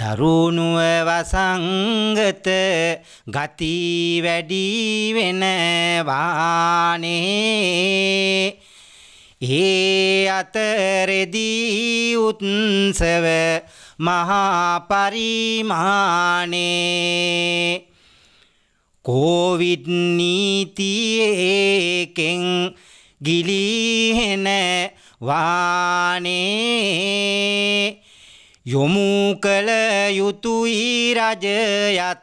දරුණුව වසංගත ගති වැඩි වෙනවානේ ඒ අතරෙදී උත්සව මහා පරිමානේ කෝවිඩ් නීතියේකෙන් ගිලිහෙන වානේ යොමු කළ යුතුයි රජයත්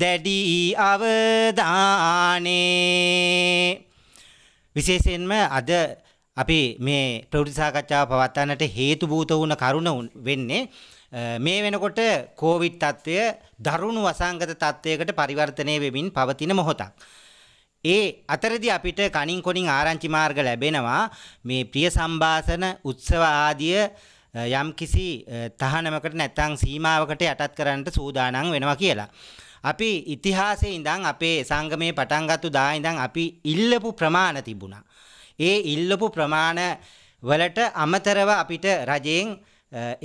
දැඩි අවධානේ විශේෂයෙන්ම අද අපි මේ ප්‍රවෘත්ති සාකච්ඡාව පවත්වන්නට හේතු බූත වුණ කරුණ වෙන්නේ මේ වෙනකොට කෝවිඩ් තත්ත්වය දරුණු වසංගත තත්ත්වයකට පරිවර්තනය වෙමින් පවතින මොහොතක්. ඒ අතරදී අපිට කණින් කොණින් ආරංචි මාර්ග ලැබෙනවා මේ ප්‍රිය සම්භාෂණ උත්සව ආදී යම් කිසි තහනමකට නැත්නම් සීමාවකට යටත් කරන්නට සූදානම් වෙනවා කියලා. අපි ඉතිහාසයේ ඉඳන් අපේ සංගමේ පටන්ගත්තු දා ඉඳන් අපි ඉල්ලපු ප්‍රමාණ තිබුණා. ඒ ඉල්ලපු ප්‍රමාණ වලට අමතරව අපිට රජයෙන්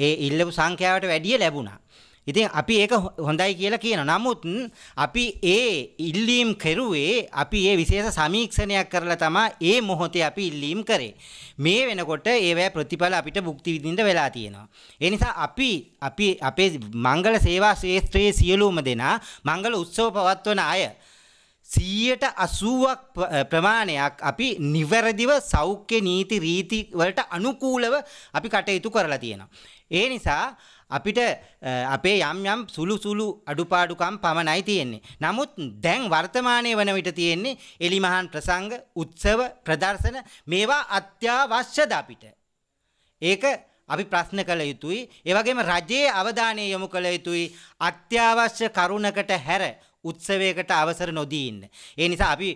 ඒ ඉල්ලපු සංඛ්‍යාවට වැඩිය ලැබුණා. ඉතින් අපි ඒක හොඳයි කියලා කියන. නමුත් අපි ඒ ඉල්ලීම් කෙරුවේ අපි ඒ විශේෂ සමීක්ෂණයක් කරලා තමයි ඒ මොහොතේ අපි ඉල්ලීම් කරේ. මේ වෙනකොට ඒවැය ප්‍රතිඵල අපිට භුක්ති විඳින්න වෙලා තියෙනවා. ඒ නිසා අපි අපි අපේ මංගල සේවා ශ්‍රේෂ්ඨයේ සියලුම දෙනා මංගල උත්සව පවත්වන අය සීයට අසුවක් ප්‍රමාණයක් අපි නිවැරදිව සෞඛ්‍ය නීති රීතිවලට අනුකූලව අපි කටයුතු කරලා තියෙනවා. ඒ නිසා අපිට අපේ යම් යම් සුළු සුළු අඩුපාඩුකම් පමණයි තියෙන්නේ. නමුත් දැන් වර්තමානයේ වන විට තියෙන්නේ එලිමහන් ප්‍රසංග, උත්සව, ප්‍රදර්ශන මේවා අත්‍යවශ්‍යද අපිට. ඒක අපි ප්‍රශ්න කළ යුතුයි. ඒ වගේම රජයේ අවධානය යොමු කළ යුතුයි. අත්‍යවශ්‍ය කරුණකට හැර උත්සවයකට අවසර නොදී ඉන්න. ඒ නිසා අපි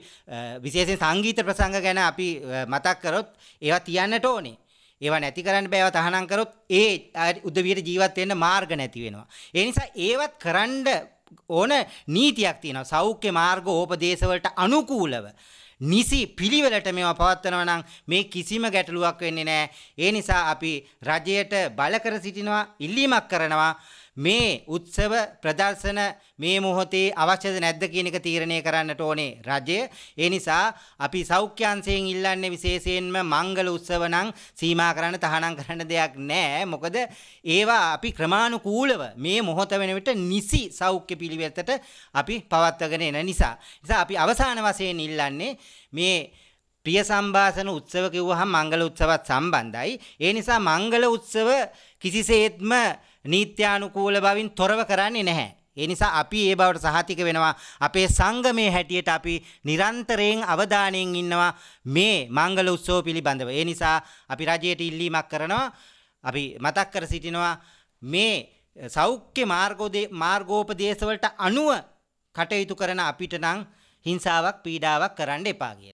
විශේෂයෙන් සංගීත ප්‍රසංග ගැන අපි මතක් කරොත් ඒවා තියන්නට ඕනේ. ඒවා නැති කරන්න බෑ ඒවා තහනම් කරොත් ඒ උදවියට ජීවත් වෙන්න මාර්ග නැති වෙනවා. ඒ නිසා ඒවත් කරන්න ඕන නීතියක් තියෙනවා. සෞඛ්‍ය මාර්ග ඕපදේශ වලට අනුකූලව නිසි පිළිවෙලට මේවා පවත්වනවා නම් මේ කිසිම ගැටලුවක් වෙන්නේ නැහැ. ඒ නිසා අපි රජයට බල කර සිටිනවා, ඉල්ලීමක් කරනවා. මේ උත්සව ප්‍රදර්ශන මේ මොහොතේ අවශ්‍යද නැද්ද කියන එක තීරණය කරන්නට ඕනේ රජය. ඒ නිසා අපි සෞඛ්‍යංශයෙන් ඉල්ලන්නේ විශේෂයෙන්ම මංගල උත්සව නම් සීමා කරන්න තහනම් කරන්න දෙයක් නැහැ. මොකද ඒවා අපි ක්‍රමානුකූලව මේ මොහොත වෙන විට නිසි සෞඛ්‍ය පිළිවෙතට අපි පවත්වාගෙන එන නිසා. නිසා අපි අවසාන වශයෙන් ඉල්ලන්නේ මේ ප්‍රිය සම්භාසන උත්සව කිව්වහම මංගල උත්සවත් සම්බන්ධයි. ඒ නිසා මංගල උත්සව කිසිසේත්ම නීත්‍යානුකූල බවින් තොරව කරන්නේ නැහැ. ඒ නිසා අපි ඒ බවට සහතික වෙනවා අපේ සංගමයේ හැටියට අපි නිරන්තරයෙන් අවධානයෙන් ඉන්නවා මේ මංගල උත්සව පිළිබඳව. ඒ නිසා අපි රජයට ඉල්ලීමක් කරනවා අපි මතක් කර සිටිනවා මේ සෞඛ්‍ය මාර්ගෝපදේශවලට අනුව කටයුතු කරන අපිට නම් හිංසාවක් පීඩාවක් කරන්න එපා කියලා.